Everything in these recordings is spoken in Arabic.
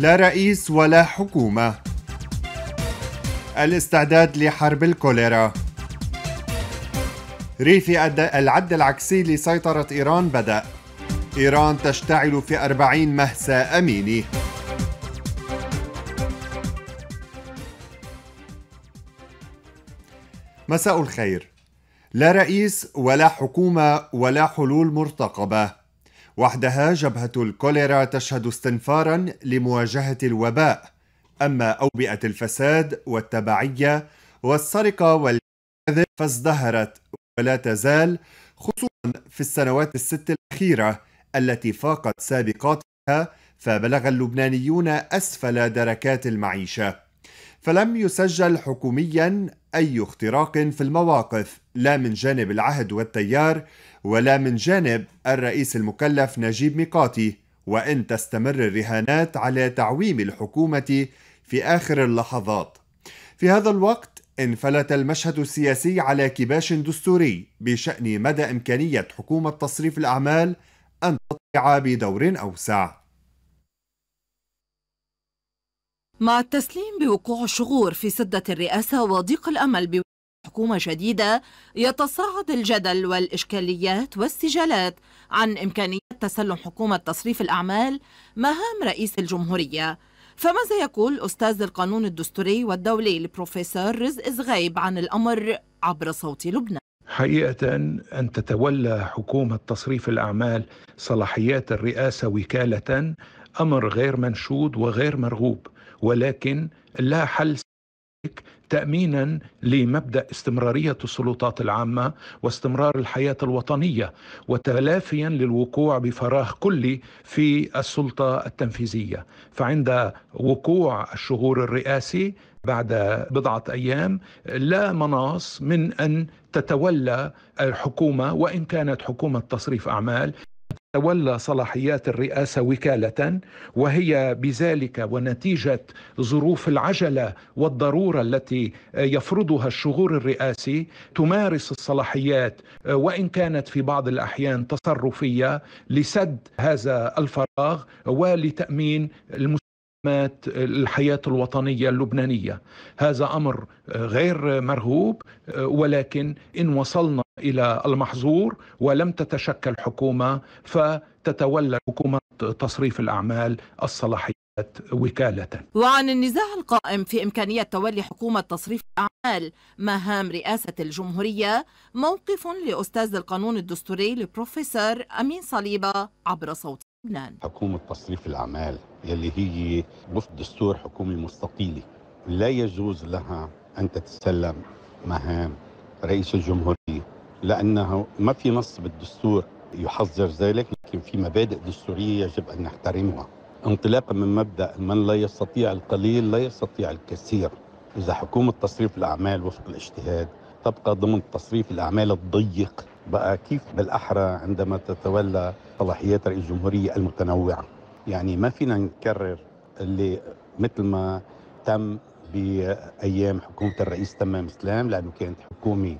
لا رئيس ولا حكومة الاستعداد لحرب الكوليرا ريف العد العكسي لسيطرة إيران بدأ إيران تشتعل في أربعين مهسا أميني مساء الخير لا رئيس ولا حكومة ولا حلول مرتقبة وحدها جبهة الكوليرا تشهد استنفارا لمواجهة الوباء أما أوبئة الفساد والتبعية والسرقة والكذب فازدهرت ولا تزال خصوصا في السنوات الست الأخيرة التي فاقت سابقاتها فبلغ اللبنانيون أسفل دركات المعيشة فلم يسجل حكوميا أي اختراق في المواقف لا من جانب العهد والتيار ولا من جانب الرئيس المكلف نجيب ميقاتي وإن تستمر الرهانات على تعويم الحكومة في آخر اللحظات في هذا الوقت انفلت المشهد السياسي على كباش دستوري بشأن مدى إمكانية حكومة تصريف الأعمال أن تطلع بدور أوسع مع التسليم بوقوع شغور في سدة الرئاسة وضيق الأمل حكومة جديدة يتصاعد الجدل والإشكاليات والسجالات عن إمكانية تسلم حكومة تصريف الأعمال مهام رئيس الجمهورية فماذا يقول أستاذ القانون الدستوري والدولي البروفيسور رزق زغيب عن الأمر عبر صوت لبنان حقيقة أن تتولى حكومة تصريف الأعمال صلاحيات الرئاسة وكالة أمر غير منشود وغير مرغوب ولكن لا حل تأمينا لمبدأ استمرارية السلطات العامة واستمرار الحياة الوطنية وتلافيا للوقوع بفراغ كلي في السلطة التنفيذية فعند وقوع الشهور الرئاسي بعد بضعة أيام لا مناص من أن تتولى الحكومة وإن كانت حكومة تصريف أعمال تولى صلاحيات الرئاسة وكالة وهي بذلك ونتيجة ظروف العجلة والضرورة التي يفرضها الشغور الرئاسي تمارس الصلاحيات وإن كانت في بعض الأحيان تصرفية لسد هذا الفراغ ولتأمين المستقبل مهمات الحياة الوطنية اللبنانية هذا أمر غير مرغوب ولكن إن وصلنا إلى المحظور ولم تتشكل حكومة فتتولى حكومة تصريف الأعمال الصلاحية وكالة وعن النزاع القائم في إمكانية تولي حكومة تصريف الأعمال مهام رئاسة الجمهورية موقف لأستاذ القانون الدستوري البروفيسور أمين صليبة عبر صوت لبنان نعم. حكومة تصريف الأعمال يلي هي وفق دستور حكومي مستقيلة لا يجوز لها أن تتسلم مهام رئيس الجمهورية لأنه ما في نص بالدستور يحظر ذلك لكن في مبادئ دستورية يجب أن نحترمها انطلاقا من مبدأ من لا يستطيع القليل لا يستطيع الكثير إذا حكومة تصريف الأعمال وفق الاجتهاد تبقى ضمن تصريف الأعمال الضيق بقى كيف بالاحرى عندما تتولى صلاحيات رئيس الجمهوريه المتنوعه يعني ما فينا نكرر اللي مثل ما تم بايام حكومه الرئيس تمام اسلام لانه كانت حكومه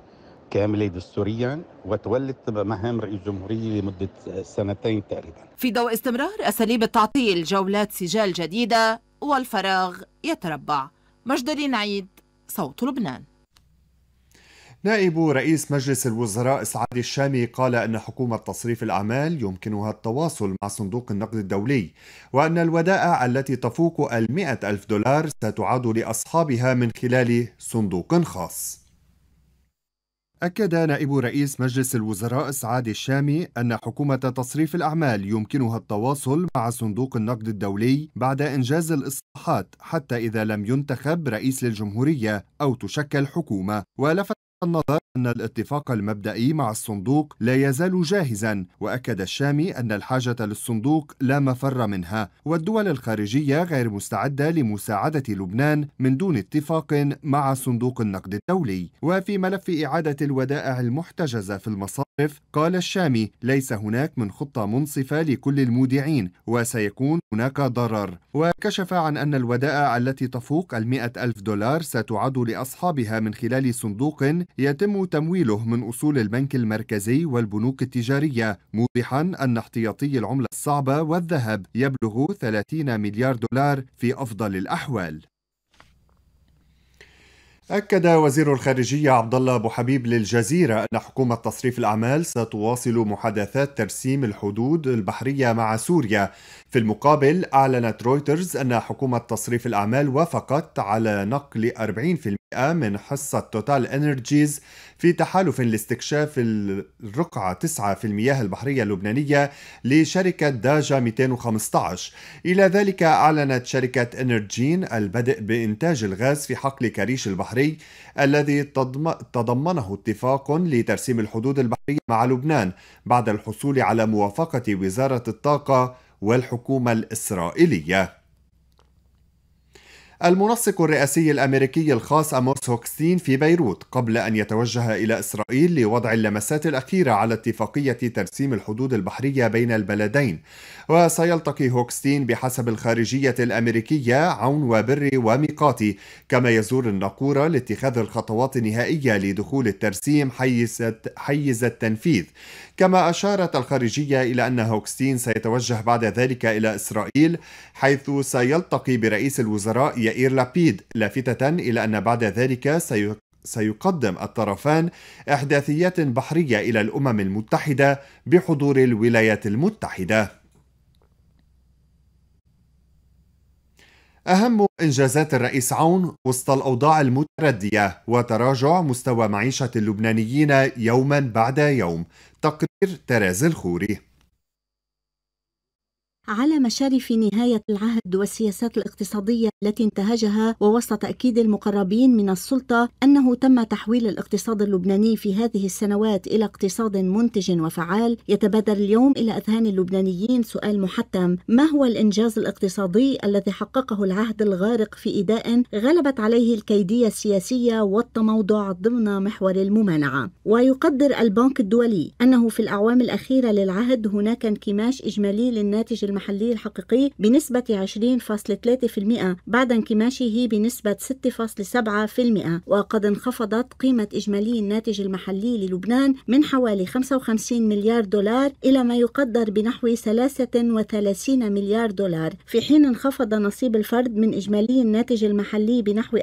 كامله دستوريا وتولت مهام رئيس الجمهوريه لمده سنتين تقريبا. في ضوء استمرار اساليب التعطيل جولات سجال جديده والفراغ يتربع. مجد عيد صوت لبنان. نائب رئيس مجلس الوزراء سعد الشامي قال أن حكومة تصريف الأعمال يمكنها التواصل مع صندوق النقد الدولي وأن الودائع التي تفوق المئة ألف دولار ستعاد لأصحابها من خلال صندوق خاص أكد نائب رئيس مجلس الوزراء سعاد الشامي أن حكومة تصريف الأعمال يمكنها التواصل مع صندوق النقد الدولي بعد إنجاز الإصلاحات حتى إذا لم ينتخب رئيس للجمهورية أو تشكل حكومة ولفت النظر أن الاتفاق المبدئي مع الصندوق لا يزال جاهزا وأكد الشامي أن الحاجة للصندوق لا مفر منها والدول الخارجية غير مستعدة لمساعدة لبنان من دون اتفاق مع صندوق النقد الدولي وفي ملف إعادة الودائع المحتجزة في المصارف قال الشامي ليس هناك من خطة منصفة لكل المودعين وسيكون هناك ضرر وكشف عن أن الودائع التي تفوق المئة ألف دولار ستعد لأصحابها من خلال صندوق يتم تمويله من أصول البنك المركزي والبنوك التجارية موضحا أن احتياطي العملة الصعبة والذهب يبلغ 30 مليار دولار في أفضل الأحوال أكد وزير الخارجية عبد الله أبو حبيب للجزيرة أن حكومة تصريف الأعمال ستواصل محادثات ترسيم الحدود البحرية مع سوريا. في المقابل أعلنت رويترز أن حكومة تصريف الأعمال وافقت على نقل 40% من حصة توتال انرجيز في تحالف لاستكشاف الرقعة 9 في المياه البحرية اللبنانية لشركة داجا 215 إلى ذلك أعلنت شركة انرجين البدء بإنتاج الغاز في حقل كريش البحري الذي تضمنه اتفاق لترسيم الحدود البحرية مع لبنان بعد الحصول على موافقة وزارة الطاقة والحكومة الإسرائيلية المنسق الرئاسي الأمريكي الخاص أموس هوكستين في بيروت قبل أن يتوجه إلى إسرائيل لوضع اللمسات الأخيرة على اتفاقية ترسيم الحدود البحرية بين البلدين وسيلتقي هوكستين بحسب الخارجية الأمريكية عون وبري وميقاتي كما يزور الناقورة لاتخاذ الخطوات النهائية لدخول الترسيم حيز, حيز التنفيذ كما أشارت الخارجية إلى أن هوكستين سيتوجه بعد ذلك إلى إسرائيل حيث سيلتقي برئيس الوزراء يائير لابيد لافتة إلى أن بعد ذلك سي... سيقدم الطرفان إحداثيات بحرية إلى الأمم المتحدة بحضور الولايات المتحدة أهم إنجازات الرئيس عون وسط الأوضاع المتردية وتراجع مستوى معيشة اللبنانيين يوما بعد يوم تقرير تراز الخوري على مشارف نهاية العهد والسياسات الاقتصادية التي انتهجها ووسط تأكيد المقربين من السلطة أنه تم تحويل الاقتصاد اللبناني في هذه السنوات إلى اقتصاد منتج وفعال يتبادر اليوم إلى أذهان اللبنانيين سؤال محتم ما هو الإنجاز الاقتصادي الذي حققه العهد الغارق في إداء غلبت عليه الكيدية السياسية والتموضع ضمن محور الممانعة ويقدر البنك الدولي أنه في الأعوام الأخيرة للعهد هناك انكماش إجمالي للناتج المحلي الحقيقي بنسبة 20.3% بعد انكماشه بنسبة 6.7% وقد انخفضت قيمة إجمالي الناتج المحلي للبنان من حوالي 55 مليار دولار إلى ما يقدر بنحو 33 مليار دولار في حين انخفض نصيب الفرد من إجمالي الناتج المحلي بنحو 40%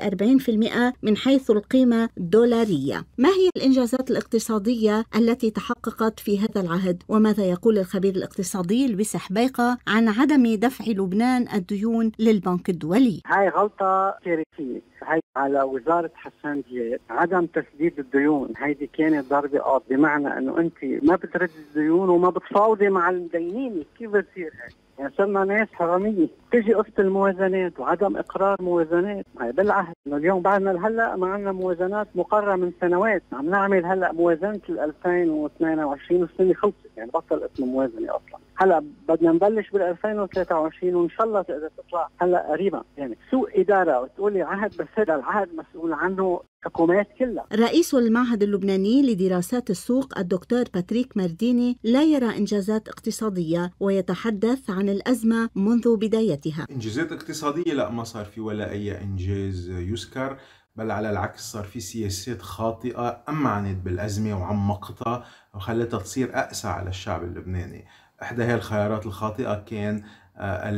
من حيث القيمة الدولارية ما هي الإنجازات الاقتصادية التي تحققت في هذا العهد وماذا يقول الخبير الاقتصادي لويس حبيقة عن عدم دفع لبنان الديون للبنك الدولي هاي غلطة كارثية هي على وزاره حسان دياب عدم تسديد الديون هيدي كانت ضربه قاض بمعنى انه انت ما بترد الديون وما بتفاوضي مع المدينين كيف بتصير هيك؟ يعني صرنا ناس حراميه، تجي قصه الموازنات وعدم اقرار موازنات، هي بالعهد انه اليوم بعدنا لهلا ما عندنا موازنات مقرره من سنوات، عم نعمل هلا موازنه ال 2022 والسنه خلصت يعني بطل اسمه موازنه اصلا، هلا بدنا نبلش بال 2023 وان شاء الله تقدر تطلع هلا قريبا، يعني سوء اداره وتقولي عهد بس هذا العهد مسؤول عنه الحكومات كلها رئيس المعهد اللبناني لدراسات السوق الدكتور باتريك مرديني لا يرى انجازات اقتصاديه ويتحدث عن الازمه منذ بدايتها انجازات اقتصاديه لا ما صار في ولا اي انجاز يذكر بل على العكس صار في سياسات خاطئه امعنت بالازمه وعمقتها وخلتها تصير اقسى على الشعب اللبناني احدى هي الخيارات الخاطئه كان آه،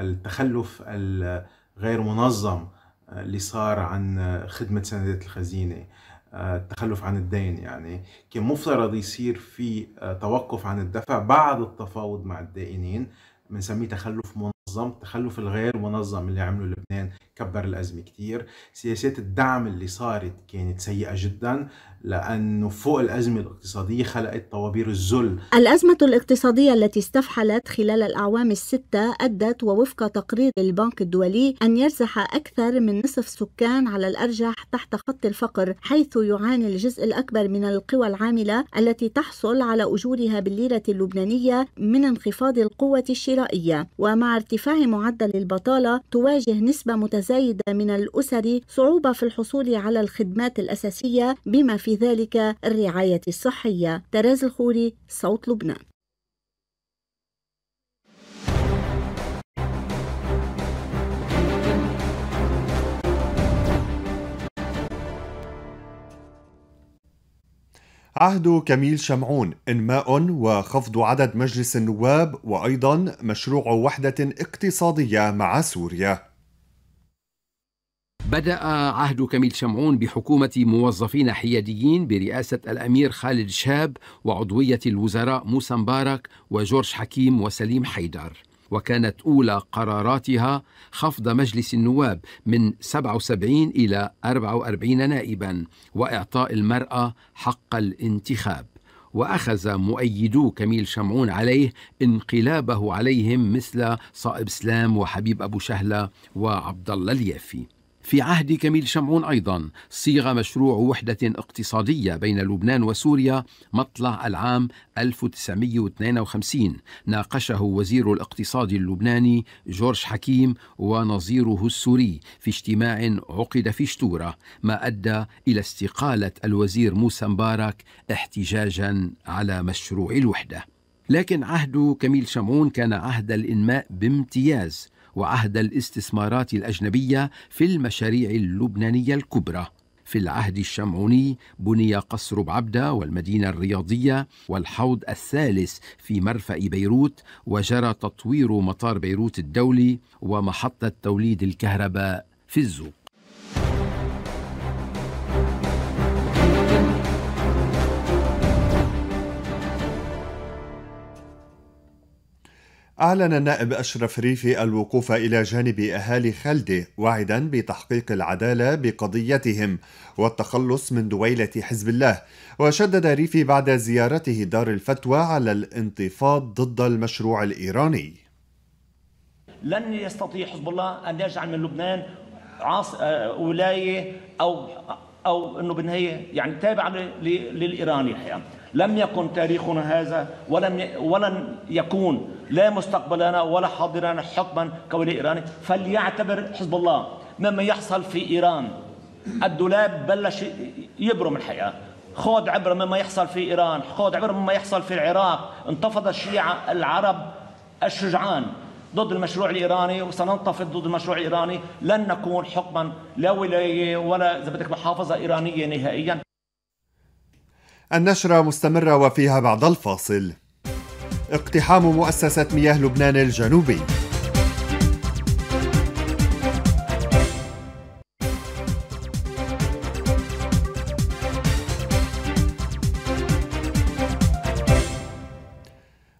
التخلف الغير منظم اللي صار عن خدمة سندات الخزينة التخلف آه، عن الدين يعني كان مفترض يصير في آه، توقف عن الدفع بعد التفاوض مع الدائنين بنسميه تخلف منطقي نظم تخلف الغير منظم اللي عمله لبنان كبر الأزمة كثير، سياسات الدعم اللي صارت كانت سيئة جدا لأنه فوق الأزمة الاقتصادية خلقت طوابير الذل الأزمة الاقتصادية التي استفحلت خلال الأعوام الستة أدت ووفق تقرير البنك الدولي أن يرزح أكثر من نصف سكان على الأرجح تحت خط الفقر حيث يعاني الجزء الأكبر من القوى العاملة التي تحصل على أجورها بالليرة اللبنانية من انخفاض القوة الشرائية ومع ارتفاع ارتفاع معدل البطالة تواجه نسبة متزايدة من الأسر صعوبة في الحصول على الخدمات الأساسية بما في ذلك الرعاية الصحية. تراز الخوري صوت لبنان عهد كميل شمعون انماء وخفض عدد مجلس النواب وايضا مشروع وحده اقتصاديه مع سوريا بدأ عهد كميل شمعون بحكومة موظفين حياديين برئاسة الأمير خالد شاب وعضوية الوزراء موسى مبارك وجورج حكيم وسليم حيدر وكانت أولى قراراتها خفض مجلس النواب من 77 إلى 44 نائبا وإعطاء المرأة حق الانتخاب وأخذ مؤيدو كميل شمعون عليه انقلابه عليهم مثل صائب سلام وحبيب أبو شهلة وعبد الله اليافي في عهد كميل شمعون أيضا صيغ مشروع وحدة اقتصادية بين لبنان وسوريا مطلع العام 1952 ناقشه وزير الاقتصاد اللبناني جورج حكيم ونظيره السوري في اجتماع عقد في شتورة ما أدى إلى استقالة الوزير موسى مبارك احتجاجا على مشروع الوحده لكن عهد كميل شمعون كان عهد الانماء بامتياز وعهد الاستثمارات الأجنبية في المشاريع اللبنانية الكبرى في العهد الشمعوني بني قصر بعبدة والمدينة الرياضية والحوض الثالث في مرفأ بيروت وجرى تطوير مطار بيروت الدولي ومحطة توليد الكهرباء في الزوق أعلن النائب أشرف ريفي الوقوف إلى جانب أهالي خلدة واعدا بتحقيق العدالة بقضيتهم والتخلص من دويلة حزب الله وشدد ريفي بعد زيارته دار الفتوى على الانتفاض ضد المشروع الإيراني لن يستطيع حزب الله أن يجعل من لبنان عاص... آه، ولاية أو أو أنه بالنهاية يعني تابعة للإيراني الحقيقة لم يكن تاريخنا هذا ولم ولن يكون لا مستقبلنا ولا حاضرنا حكما كولي إيراني فليعتبر حزب الله مما يحصل في إيران الدولاب بلش يبرم الحقيقة خذ عبرة مما يحصل في إيران خذ عبرة مما يحصل في العراق انتفض الشيعة العرب الشجعان ضد المشروع الإيراني وسننتفض ضد المشروع الإيراني لن نكون حكما لا ولاية ولا إذا بدك محافظة إيرانية نهائيا النشرة مستمرة وفيها بعد الفاصل اقتحام مؤسسة مياه لبنان الجنوبي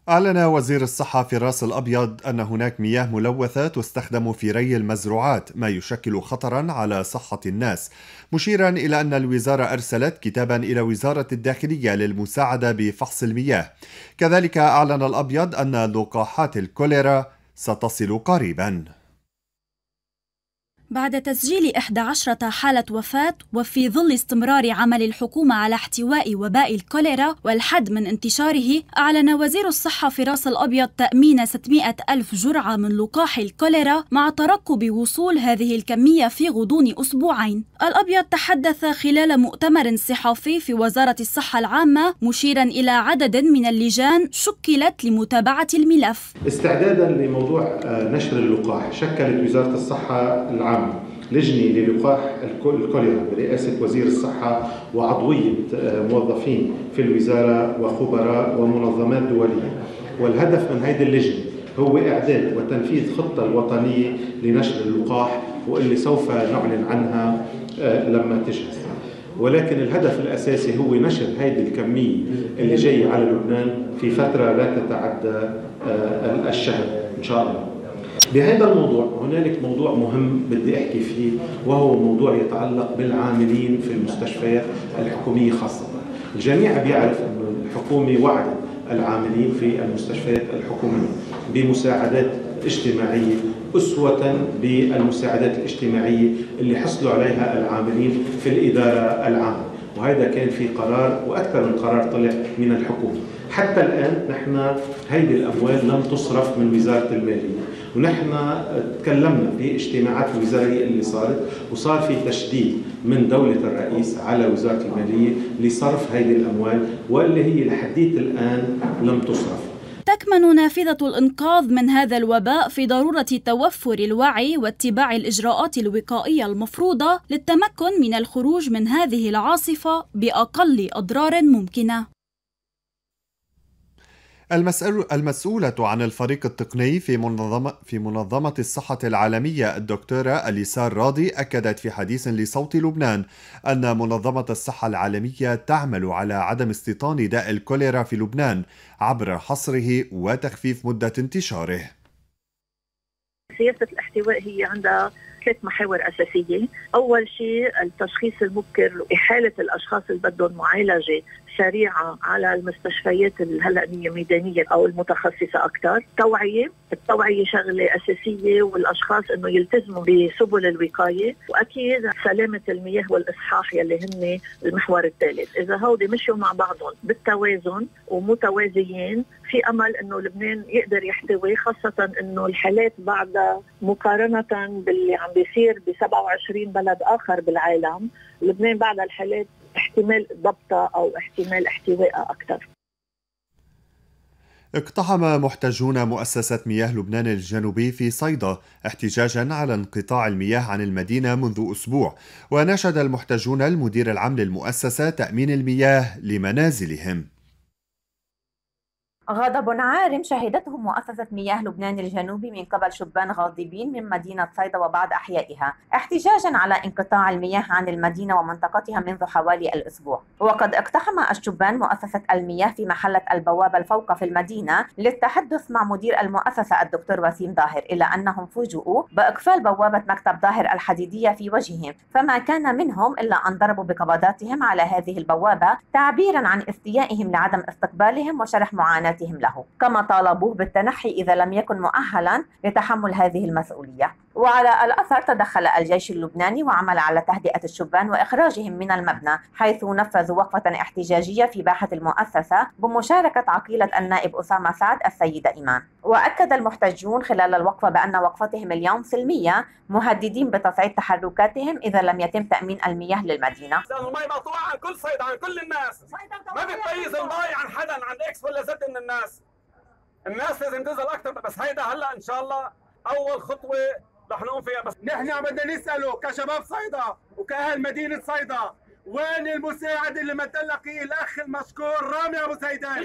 أعلن وزير الصحة في راس الأبيض أن هناك مياه ملوثة تستخدم في ري المزروعات ما يشكل خطرا على صحة الناس مشيرا إلى أن الوزارة أرسلت كتابا إلى وزارة الداخلية للمساعدة بفحص المياه كذلك أعلن الأبيض أن لقاحات الكوليرا ستصل قريبا بعد تسجيل 11 حالة وفاة وفي ظل استمرار عمل الحكومة على احتواء وباء الكوليرا والحد من انتشاره أعلن وزير الصحة فراس الأبيض تأمين 600 ألف جرعة من لقاح الكوليرا مع ترقب وصول هذه الكمية في غضون أسبوعين الأبيض تحدث خلال مؤتمر صحفي في وزارة الصحة العامة مشيرا إلى عدد من اللجان شكلت لمتابعة الملف استعدادا لموضوع آه، نشر اللقاح شكلت وزارة الصحة العامة عام لجنة للقاح الكوليرا برئاسة وزير الصحة وعضوية آه، موظفين في الوزارة وخبراء ومنظمات دولية والهدف من هذه اللجنة هو إعداد وتنفيذ خطة الوطنية لنشر اللقاح واللي سوف نعلن عنها آه، لما تجهز ولكن الهدف الأساسي هو نشر هذه الكمية اللي جاية على لبنان في فترة لا تتعدى آه، الشهر إن شاء الله بهذا الموضوع هنالك موضوع مهم بدي احكي فيه وهو موضوع يتعلق بالعاملين في المستشفيات الحكوميه خاصه. الجميع بيعرف انه الحكومه وعدت العاملين في المستشفيات الحكوميه بمساعدات اجتماعيه أسوة بالمساعدات الاجتماعية اللي حصلوا عليها العاملين في الإدارة العامة وهذا كان في قرار وأكثر من قرار طلع من الحكومة حتى الآن نحن هيدي الأموال لم تصرف من وزارة المالية ونحن تكلمنا في اجتماعات الوزاريه اللي صارت وصار في تشديد من دولة الرئيس على وزارة المالية لصرف هذه الأموال واللي هي لحديت الآن لم تصرف تكمن نافذة الإنقاذ من هذا الوباء في ضرورة توفر الوعي واتباع الإجراءات الوقائية المفروضة للتمكن من الخروج من هذه العاصفة بأقل أضرار ممكنة. المسؤول المسؤولة عن الفريق التقني في منظمة, في منظمة الصحة العالمية الدكتورة أليسار راضي أكدت في حديث لصوت لبنان أن منظمة الصحة العالمية تعمل على عدم استيطان داء الكوليرا في لبنان عبر حصره وتخفيف مدة انتشاره سياسة الاحتواء هي عندها ثلاث محاور أساسية أول شيء التشخيص المبكر وإحالة الأشخاص اللي بدهم معالجة سريعه على المستشفيات هلا هي ميدانيه او المتخصصه اكثر، توعيه، التوعيه شغله اساسيه والاشخاص انه يلتزموا بسبل الوقايه، واكيد سلامه المياه والاصحاح يلي هن المحور الثالث، اذا هودي مشوا مع بعضهم بالتوازن ومتوازيين في امل انه لبنان يقدر يحتوي خاصه انه الحالات بعدها مقارنه باللي عم بيصير ب 27 بلد اخر بالعالم، لبنان بعد الحالات احتمال ضبطها او احتمال احتوائها اكثر اقتحم محتجون مؤسسة مياه لبنان الجنوبي في صيدا احتجاجا على انقطاع المياه عن المدينة منذ أسبوع وناشد المحتجون المدير العام للمؤسسة تأمين المياه لمنازلهم غضب عارم شهدته مؤسسة مياه لبنان الجنوبي من قبل شبان غاضبين من مدينة صيدا وبعض أحيائها احتجاجا على انقطاع المياه عن المدينة ومنطقتها منذ حوالي الأسبوع وقد اقتحم الشبان مؤسسة المياه في محلة البوابة الفوق في المدينة للتحدث مع مدير المؤسسة الدكتور وسيم ظاهر إلا أنهم فوجئوا بإقفال بوابة مكتب ظاهر الحديدية في وجههم فما كان منهم إلا أن ضربوا بقبضاتهم على هذه البوابة تعبيرا عن استيائهم لعدم استقبالهم وشرح معاناتهم مسؤوليتهم له كما طالبوه بالتنحي إذا لم يكن مؤهلا لتحمل هذه المسؤولية وعلى الأثر تدخل الجيش اللبناني وعمل على تهدئة الشبان وإخراجهم من المبنى حيث نفذوا وقفة احتجاجية في باحة المؤسسة بمشاركة عقيلة النائب أسامة سعد السيدة إيمان وأكد المحتجون خلال الوقفة بأن وقفتهم اليوم سلمية مهددين بتصعيد تحركاتهم إذا لم يتم تأمين المياه للمدينة المي مقطوعة عن كل صيد عن كل الناس ما بتميز المي عن حدا عن إكس ولا زد من الناس الناس لازم تنزل أكثر بس هيدا هلا إن شاء الله أول خطوة رح نقوم فيها بس نحن بدنا نسأله كشباب صيدا وكأهل مدينة صيدا وين المساعد اللي مثل فيه الاخ المشكور رامي ابو سيدان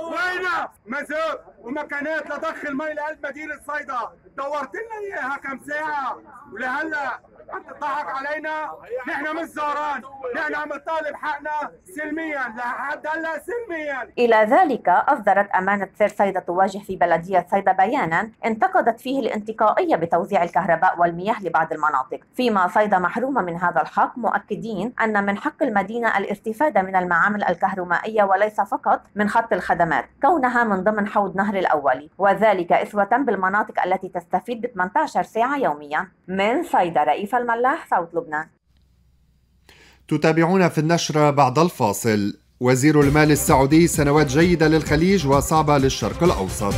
وينه مزوق ومكانات لضخ المي لقلب مدينه صيدا دورت لنا اياها كم ساعه ولهلا انت تضحك علينا نحن مش زاران نحن عم نطالب حقنا سلميا لحد هلا سلميا الى ذلك اصدرت امانه سير صيدا تواجه في بلديه صيدا بيانا انتقدت فيه الانتقائيه بتوزيع الكهرباء والمياه لبعض المناطق فيما صيدا محرومه من هذا الحق مؤكدين ان من حق المدينه الاستفاده من المعامل الكهرومائيه وليس فقط من خط الخدمات كونها من ضمن حوض نهر الاولي وذلك اسوه بالمناطق التي تستفيد ب 18 ساعه يوميا من صيدا رئيس الملاح صوت لبنان تتابعونا في النشرة بعد الفاصل وزير المال السعودي سنوات جيدة للخليج وصعبة للشرق الأوسط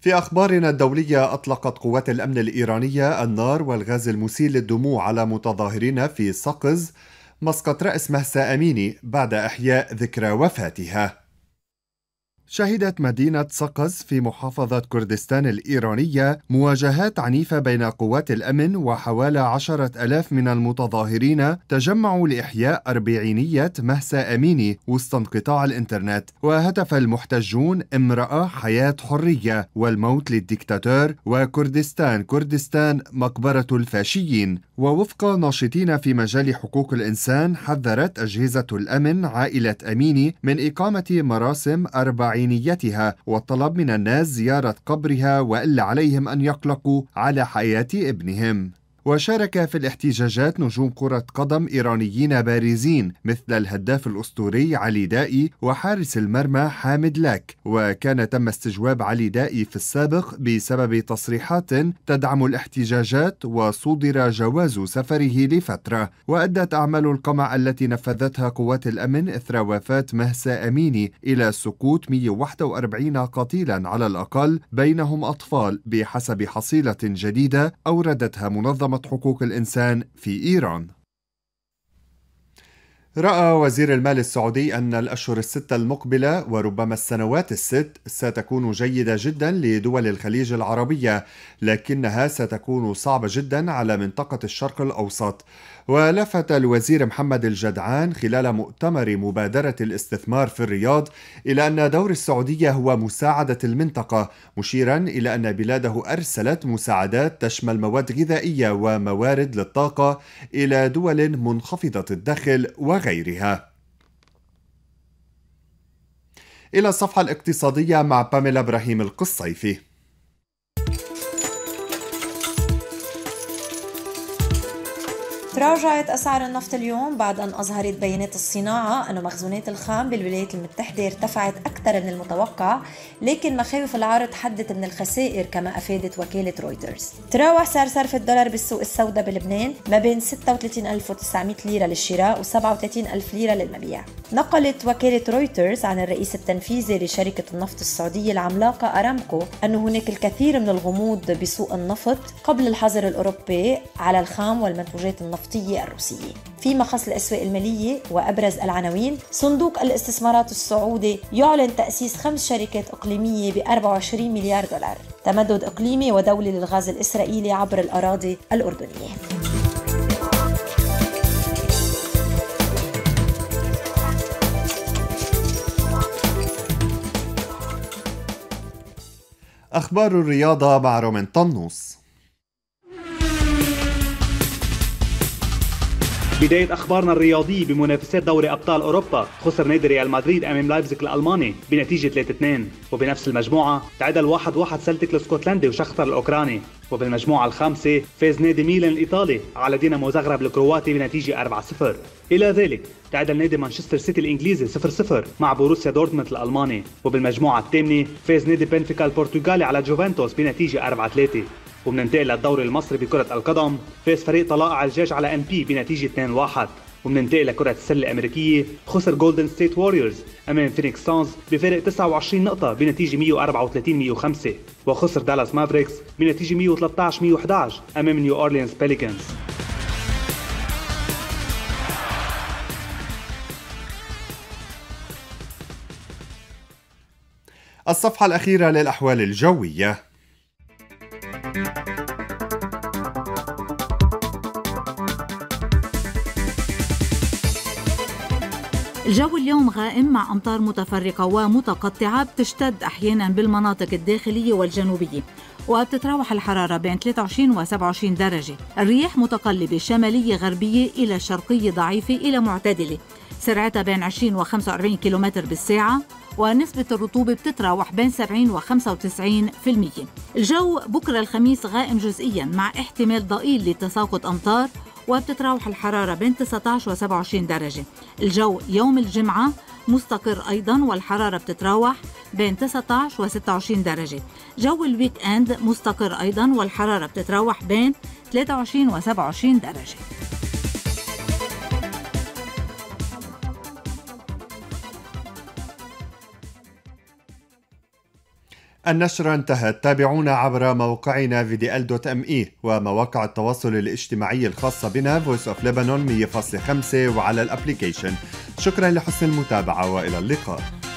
في أخبارنا الدولية أطلقت قوات الأمن الإيرانية النار والغاز المسيل للدموع على متظاهرين في صقز مسقط رأس مهسا أميني بعد إحياء ذكرى وفاتها شهدت مدينة صقز في محافظة كردستان الإيرانية مواجهات عنيفة بين قوات الأمن وحوالي عشرة ألاف من المتظاهرين تجمعوا لإحياء أربعينية مهسا أميني وسط انقطاع الإنترنت وهتف المحتجون امرأة حياة حرية والموت للديكتاتور وكردستان كردستان مقبرة الفاشيين ووفق ناشطين في مجال حقوق الإنسان حذرت أجهزة الأمن عائلة أميني من إقامة مراسم أربعين عينيتها والطلب من الناس زيارة قبرها وإلا عليهم أن يقلقوا على حياة ابنهم وشارك في الاحتجاجات نجوم كرة قدم إيرانيين بارزين مثل الهداف الأسطوري علي دائي وحارس المرمى حامد لاك وكان تم استجواب علي دائي في السابق بسبب تصريحات تدعم الاحتجاجات وصدر جواز سفره لفترة وأدت أعمال القمع التي نفذتها قوات الأمن إثر وفاة مهسا أميني إلى سقوط 141 قتيلا على الأقل بينهم أطفال بحسب حصيلة جديدة أوردتها منظمة منظمة حقوق الإنسان في إيران رأى وزير المال السعودي أن الأشهر الستة المقبلة وربما السنوات الست ستكون جيدة جدا لدول الخليج العربية، لكنها ستكون صعبة جدا على منطقة الشرق الأوسط، ولفت الوزير محمد الجدعان خلال مؤتمر مبادرة الاستثمار في الرياض إلى أن دور السعودية هو مساعدة المنطقة مشيرا إلى أن بلاده أرسلت مساعدات تشمل مواد غذائية وموارد للطاقة إلى دول منخفضة الدخل وغيرها إلى الصفحة الاقتصادية مع باميلا إبراهيم القصيفي تراجعت أسعار النفط اليوم بعد أن أظهرت بيانات الصناعة أن مخزونات الخام بالولايات المتحدة ارتفعت أكثر من المتوقع لكن مخاوف العرض حدت من الخسائر كما أفادت وكالة رويترز تراوح سعر صرف الدولار بالسوق السوداء بلبنان ما بين 36900 ليرة للشراء و37000 ليرة للمبيع نقلت وكالة رويترز عن الرئيس التنفيذي لشركة النفط السعودية العملاقة أرامكو أن هناك الكثير من الغموض بسوق النفط قبل الحظر الأوروبي على الخام والمنتوجات النفط النفطية الروسية فيما خص الأسواق المالية وأبرز العناوين صندوق الاستثمارات السعودي يعلن تأسيس خمس شركات إقليمية ب 24 مليار دولار تمدد إقليمي ودولي للغاز الإسرائيلي عبر الأراضي الأردنية أخبار الرياضة مع رومان طنوس بداية أخبارنا الرياضية بمنافسات دوري أبطال أوروبا خسر نادي ريال مدريد أمام لايبزيغ الألماني بنتيجة 3-2 وبنفس المجموعة تعادل 1-1 سلتك الاسكتلندي وشختر الأوكراني وبالمجموعة الخامسة فاز نادي ميلان الإيطالي على دينامو زغرب الكرواتي بنتيجة 4-0 إلى ذلك تعادل نادي مانشستر سيتي الإنجليزي 0-0 مع بوروسيا دورتموند الألماني وبالمجموعة الثامنة فاز نادي بنفيكا البرتغالي على جوفنتوس بنتيجة 4-3 وبننتقل للدوري المصري بكرة القدم فاز فريق طلائع الجيش على ام بي بنتيجة 2-1 وبننتقل لكرة السلة الأمريكية خسر جولدن ستيت ووريرز أمام فينيكس سانز بفارق 29 نقطة بنتيجة 134-105 وخسر دالاس مافريكس بنتيجة 113-111 أمام نيو أورلينز بيليكنز الصفحة الأخيرة للأحوال الجوية الجو اليوم غائم مع أمطار متفرقة ومتقطعة بتشتد أحيانا بالمناطق الداخلية والجنوبية وبتتراوح الحرارة بين 23 و 27 درجة الرياح متقلبة شمالية غربية إلى شرقية ضعيفة إلى معتدلة سرعتها بين 20 و 45 كم بالساعة ونسبة الرطوبة بتتراوح بين 70 و 95% الجو بكرة الخميس غائم جزئيا مع احتمال ضئيل لتساقط أمطار وبتتراوح الحرارة بين 19 و 27 درجة الجو يوم الجمعة مستقر أيضا والحرارة بتتراوح بين 19 و 26 درجة جو الويك أند مستقر أيضا والحرارة بتتراوح بين 23 و 27 درجة النشرة انتهت تابعونا عبر موقعنا vdl.me ومواقع التواصل الاجتماعي الخاصة بنا Voice of Lebanon 100.5 وعلى الابليكيشن شكرا لحسن المتابعة والى اللقاء